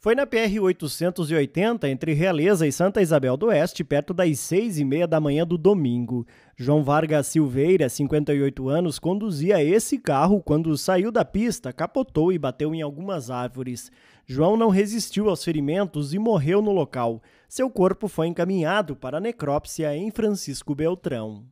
Foi na PR-880, entre Realeza e Santa Isabel do Oeste, perto das seis e meia da manhã do domingo. João Vargas Silveira, 58 anos, conduzia esse carro quando saiu da pista, capotou e bateu em algumas árvores. João não resistiu aos ferimentos e morreu no local. Seu corpo foi encaminhado para a necrópsia em Francisco Beltrão.